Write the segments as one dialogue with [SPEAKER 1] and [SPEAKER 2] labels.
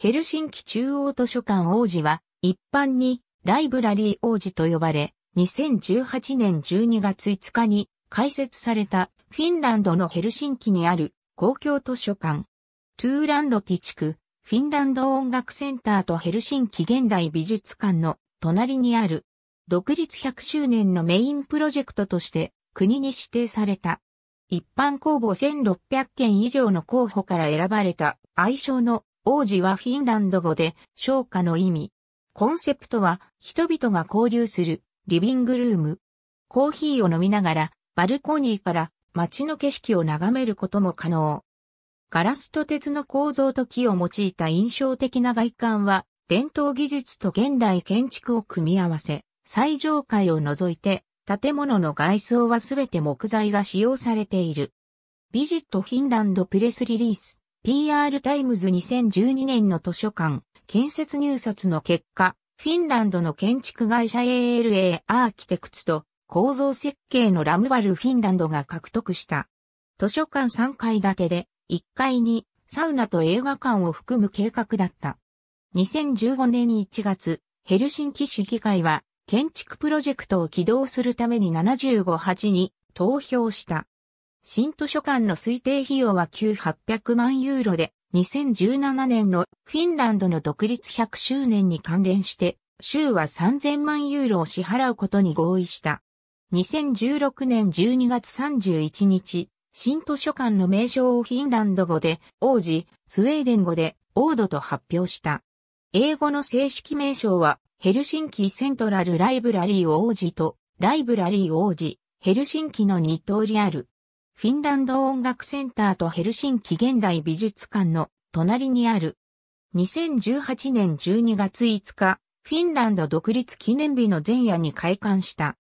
[SPEAKER 1] ヘルシンキ中央図書館王子は、一般にライブラリー王子と呼ばれ、2018年12月5日に開設されたフィンランドのヘルシンキにある公共図書館、トゥーランロティ地区、フィンランド音楽センターとヘルシンキ現代美術館の隣にある独立100周年のメインプロジェクトとして国に指定された。一般公募1600件以上の候補から選ばれた愛称の王子はフィンランド語で、昇華の意味。コンセプトは、人々が交流する、リビングルーム。コーヒーを飲みながら、バルコニーから街の景色を眺めることも可能。ガラスと鉄の構造と木を用いた印象的な外観は、伝統技術と現代建築を組み合わせ、最上階を除いて、建物の外装はすべて木材が使用されている。ビジットフィンランドプレスリリース。PR タイムズ2012年の図書館、建設入札の結果、フィンランドの建築会社 ALA アーキテクツと構造設計のラムバルフィンランドが獲得した。図書館3階建てで、1階にサウナと映画館を含む計画だった。2015年1月、ヘルシンキ市議会は建築プロジェクトを起動するために758に投票した。新図書館の推定費用は9800万ユーロで、2017年のフィンランドの独立100周年に関連して、州は3000万ユーロを支払うことに合意した。2016年12月31日、新図書館の名称をフィンランド語で、王子、スウェーデン語で、オードと発表した。英語の正式名称は、ヘルシンキセントラルライブラリー王子と、ライブラリー王子、ヘルシンキの二通りある。フィンランド音楽センターとヘルシンキ現代美術館の隣にある。2018年12月5日、フィンランド独立記念日の前夜に開館した。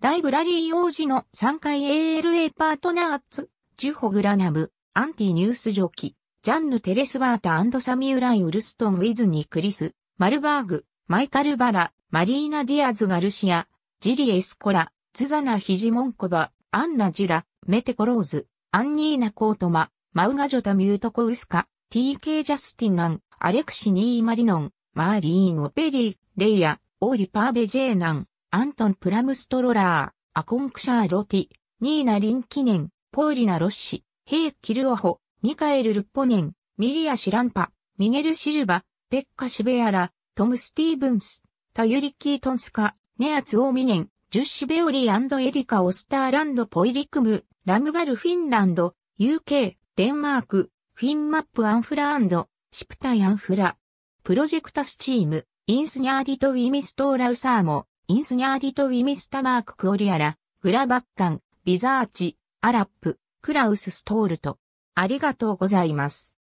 [SPEAKER 1] ライブラリー王子の3回 ALA パートナーツ、ジュホグラナム、アンティニュースジョキ、ジャンヌ・テレスバータサミューライ・ウルストン・ウィズニー・クリス、マルバーグ、マイカル・バラ、マリーナ・ディアズ・ガルシア、ジリ・エスコラ、ツザナ・ヒジモンコバ、アンナ・ジュラ、メテコローズ、アンニーナ・コートマ、マウガジョタ・ミュートコウスカ、TK ジャスティナン、アレクシニー・マリノン、マーリーン・オペリー、レイヤ、オーリ・パーベ・ジェーナン、アントン・プラムストロラー、アコンクシャー・ロティ、ニーナ・リンキネン、ポーリナ・ロッシ、ヘイ・キルオホ、ミカエル・ルッポネン、ミリア・シランパ、ミゲル・シルバ、ペッカ・シベアラ、トム・スティーブンス、タユリ・キートンスカ、ネアツ・オーミネン、ジュッシュ・ベオリーエリカ・オスターランド・ポイリクム、ラムバルフィンランド、UK、デンマーク、フィンマップアンフランド、シプタイアンフラ。プロジェクタスチーム、インスニャーリトウィミストーラウサーモ、インスニャーリトウィミスタマーククオリアラ、グラバッカン、ビザーチ、アラップ、クラウスストールと。ありがとうございます。